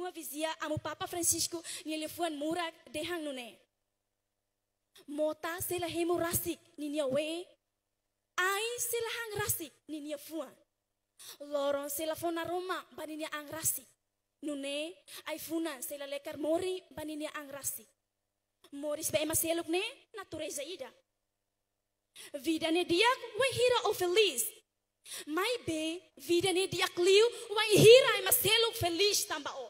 mua vizia amu Papa Francisco ni lefuan mura dehang nune. Mota sela hemu rasik ni nia we. Ai sela hang rasik ni nia fuan. Loron sela fona Roma bani nia ang rasik. Nune ai funan sela lekar mori bani nia ang rasik. Moris ba emaseluk ne natureza ida. Vida ne diak we hira ofelis. Mai be vida ne diak liu we hira seluk feliz tamba o.